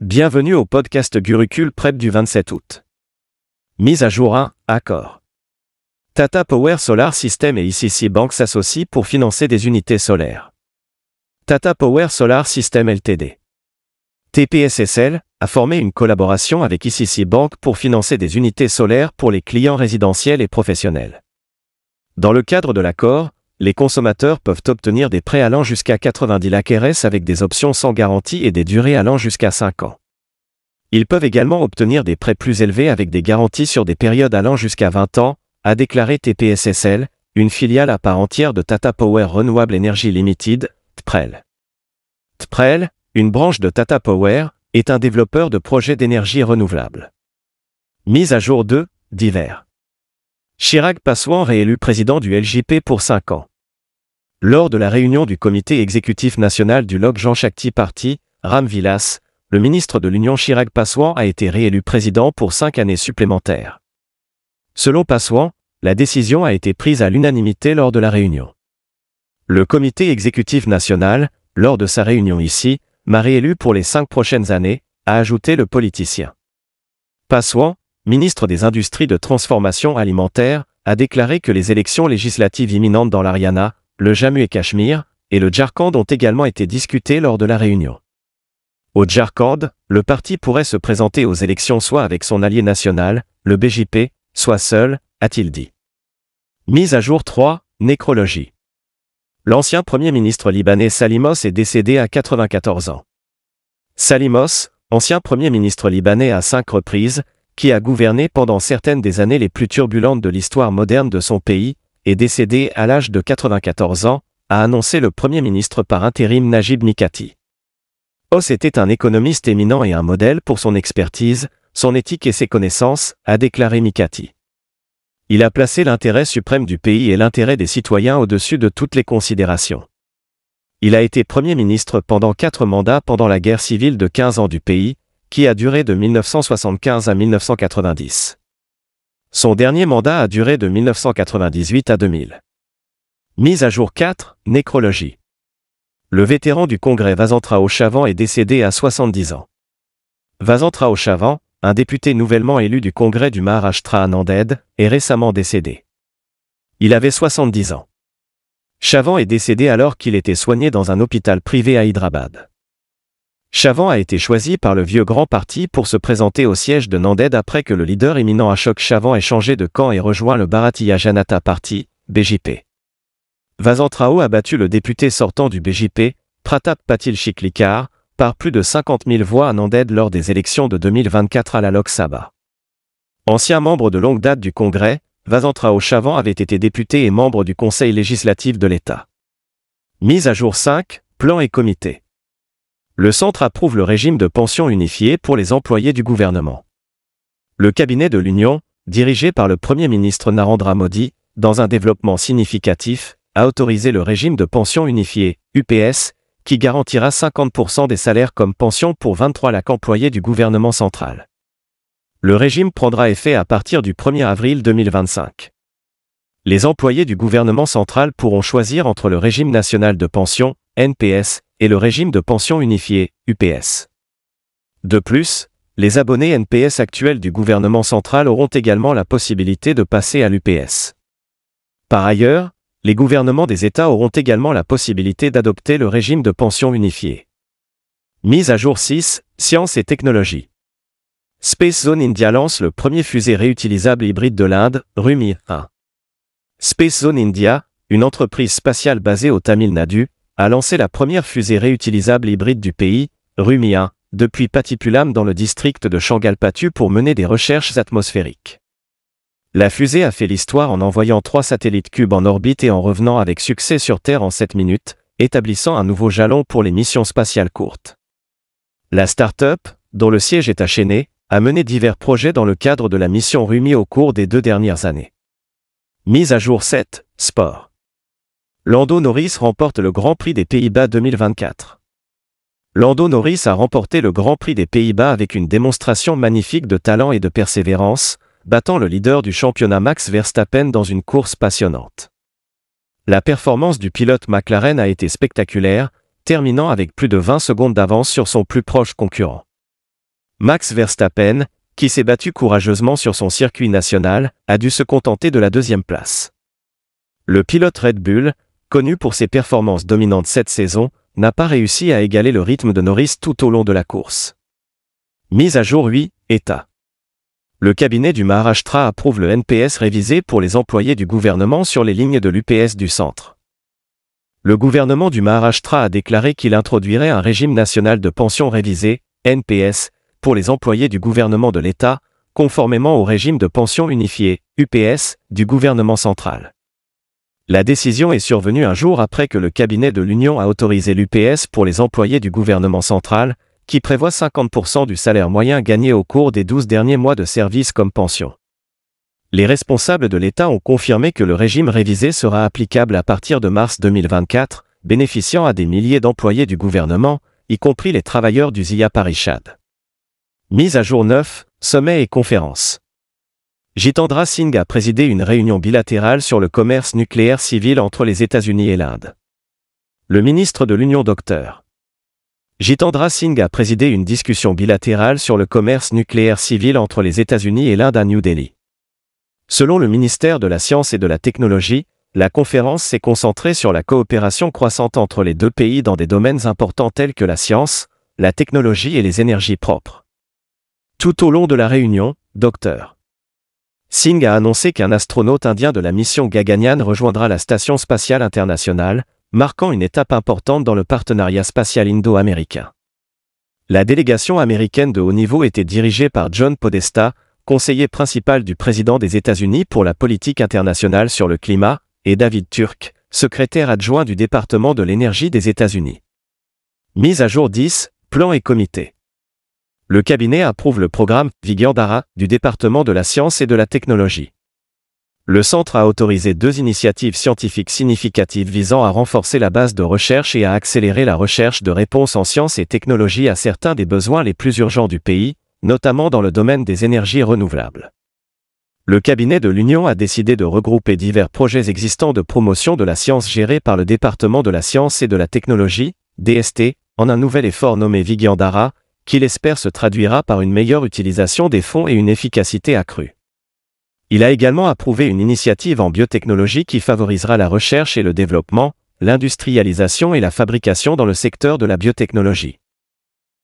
Bienvenue au podcast Gurucule Prep du 27 août. Mise à jour 1, hein, accord. Tata Power Solar System et ICC Bank s'associent pour financer des unités solaires. Tata Power Solar System LTD. TPSSL a formé une collaboration avec ICC Bank pour financer des unités solaires pour les clients résidentiels et professionnels. Dans le cadre de l'accord, les consommateurs peuvent obtenir des prêts allant jusqu'à 90 lacs avec des options sans garantie et des durées allant jusqu'à 5 ans. Ils peuvent également obtenir des prêts plus élevés avec des garanties sur des périodes allant jusqu'à 20 ans, a déclaré TPSSL, une filiale à part entière de Tata Power Renewable Energy Limited, TPREL. TPREL, une branche de Tata Power, est un développeur de projets d'énergie renouvelable. Mise à jour 2, d'hiver. Chirac Passouan réélu président du LJP pour 5 ans. Lors de la réunion du comité exécutif national du Log Jean Chakti Parti, Ram Vilas, le ministre de l'Union Chirac Paswan a été réélu président pour cinq années supplémentaires. Selon Paswan, la décision a été prise à l'unanimité lors de la réunion. Le comité exécutif national, lors de sa réunion ici, m'a réélu pour les cinq prochaines années, a ajouté le politicien. Paswan, ministre des Industries de transformation alimentaire, a déclaré que les élections législatives imminentes dans l'Ariana le Jammu et Cachemire, et le Jharkhand ont également été discutés lors de la réunion. Au Jharkhand, le parti pourrait se présenter aux élections soit avec son allié national, le BJP, soit seul, a-t-il dit. Mise à jour 3, nécrologie. L'ancien premier ministre libanais Salimos est décédé à 94 ans. Salimos, ancien premier ministre libanais à cinq reprises, qui a gouverné pendant certaines des années les plus turbulentes de l'histoire moderne de son pays, est décédé à l'âge de 94 ans, a annoncé le Premier ministre par intérim Najib Mikati. Os était un économiste éminent et un modèle pour son expertise, son éthique et ses connaissances, a déclaré Mikati. Il a placé l'intérêt suprême du pays et l'intérêt des citoyens au-dessus de toutes les considérations. Il a été Premier ministre pendant quatre mandats pendant la guerre civile de 15 ans du pays, qui a duré de 1975 à 1990. Son dernier mandat a duré de 1998 à 2000. Mise à jour 4, Nécrologie. Le vétéran du Congrès au Chavan est décédé à 70 ans. au Chavan, un député nouvellement élu du Congrès du Maharashtra Ananded, est récemment décédé. Il avait 70 ans. Chavan est décédé alors qu'il était soigné dans un hôpital privé à Hyderabad. Chavant a été choisi par le vieux grand parti pour se présenter au siège de Nanded après que le leader éminent Ashok Chavant ait changé de camp et rejoint le Bharatiya Janata Party, BJP. Vazantrao a battu le député sortant du BJP, Pratap Patil Shiklikar, par plus de 50 000 voix à Nanded lors des élections de 2024 à la Lok Sabha. Ancien membre de longue date du Congrès, Vazantrao Chavant avait été député et membre du Conseil législatif de l'État. Mise à jour 5, plan et comité le centre approuve le régime de pension unifié pour les employés du gouvernement. Le cabinet de l'Union, dirigé par le Premier ministre Narendra Modi, dans un développement significatif, a autorisé le régime de pension unifié, UPS, qui garantira 50% des salaires comme pension pour 23 lacs employés du gouvernement central. Le régime prendra effet à partir du 1er avril 2025. Les employés du gouvernement central pourront choisir entre le régime national de pension, NPS, et le régime de pension unifié, UPS. De plus, les abonnés NPS actuels du gouvernement central auront également la possibilité de passer à l'UPS. Par ailleurs, les gouvernements des États auront également la possibilité d'adopter le régime de pension unifié. Mise à jour 6, Sciences et technologies. Space Zone India lance le premier fusée réutilisable hybride de l'Inde, Rumi 1. Space Zone India, une entreprise spatiale basée au Tamil Nadu, a lancé la première fusée réutilisable hybride du pays, Rumi-1, depuis Patipulam dans le district de Changalpatu pour mener des recherches atmosphériques. La fusée a fait l'histoire en envoyant trois satellites cubes en orbite et en revenant avec succès sur Terre en 7 minutes, établissant un nouveau jalon pour les missions spatiales courtes. La start-up, dont le siège est à a mené divers projets dans le cadre de la mission Rumi au cours des deux dernières années. Mise à jour 7, Sport. Lando Norris remporte le Grand Prix des Pays-Bas 2024. Lando Norris a remporté le Grand Prix des Pays-Bas avec une démonstration magnifique de talent et de persévérance, battant le leader du championnat Max Verstappen dans une course passionnante. La performance du pilote McLaren a été spectaculaire, terminant avec plus de 20 secondes d'avance sur son plus proche concurrent. Max Verstappen, qui s'est battu courageusement sur son circuit national, a dû se contenter de la deuxième place. Le pilote Red Bull, connu pour ses performances dominantes cette saison, n'a pas réussi à égaler le rythme de Norris tout au long de la course. Mise à jour 8, État. Le cabinet du Maharashtra approuve le NPS révisé pour les employés du gouvernement sur les lignes de l'UPS du centre. Le gouvernement du Maharashtra a déclaré qu'il introduirait un régime national de pension révisé, NPS, pour les employés du gouvernement de l'État, conformément au régime de pension unifié, UPS, du gouvernement central. La décision est survenue un jour après que le cabinet de l'Union a autorisé l'UPS pour les employés du gouvernement central, qui prévoit 50% du salaire moyen gagné au cours des 12 derniers mois de service comme pension. Les responsables de l'État ont confirmé que le régime révisé sera applicable à partir de mars 2024, bénéficiant à des milliers d'employés du gouvernement, y compris les travailleurs du ZIA paris Mise à jour 9, sommet et conférences. Jitendra Singh a présidé une réunion bilatérale sur le commerce nucléaire civil entre les États-Unis et l'Inde. Le ministre de l'Union Dr. Jitendra Singh a présidé une discussion bilatérale sur le commerce nucléaire civil entre les États-Unis et l'Inde à New Delhi. Selon le ministère de la Science et de la Technologie, la conférence s'est concentrée sur la coopération croissante entre les deux pays dans des domaines importants tels que la science, la technologie et les énergies propres. Tout au long de la réunion, Dr. Singh a annoncé qu'un astronaute indien de la mission Gaganian rejoindra la Station spatiale internationale, marquant une étape importante dans le partenariat spatial indo-américain. La délégation américaine de haut niveau était dirigée par John Podesta, conseiller principal du président des États-Unis pour la politique internationale sur le climat, et David Turk, secrétaire adjoint du département de l'énergie des États-Unis. Mise à jour 10, plan et comité le cabinet approuve le programme Vigandara du département de la science et de la technologie. Le centre a autorisé deux initiatives scientifiques significatives visant à renforcer la base de recherche et à accélérer la recherche de réponses en sciences et technologies à certains des besoins les plus urgents du pays, notamment dans le domaine des énergies renouvelables. Le cabinet de l'Union a décidé de regrouper divers projets existants de promotion de la science gérés par le département de la science et de la technologie, DST, en un nouvel effort nommé Vigandara », qu'il espère se traduira par une meilleure utilisation des fonds et une efficacité accrue. Il a également approuvé une initiative en biotechnologie qui favorisera la recherche et le développement, l'industrialisation et la fabrication dans le secteur de la biotechnologie.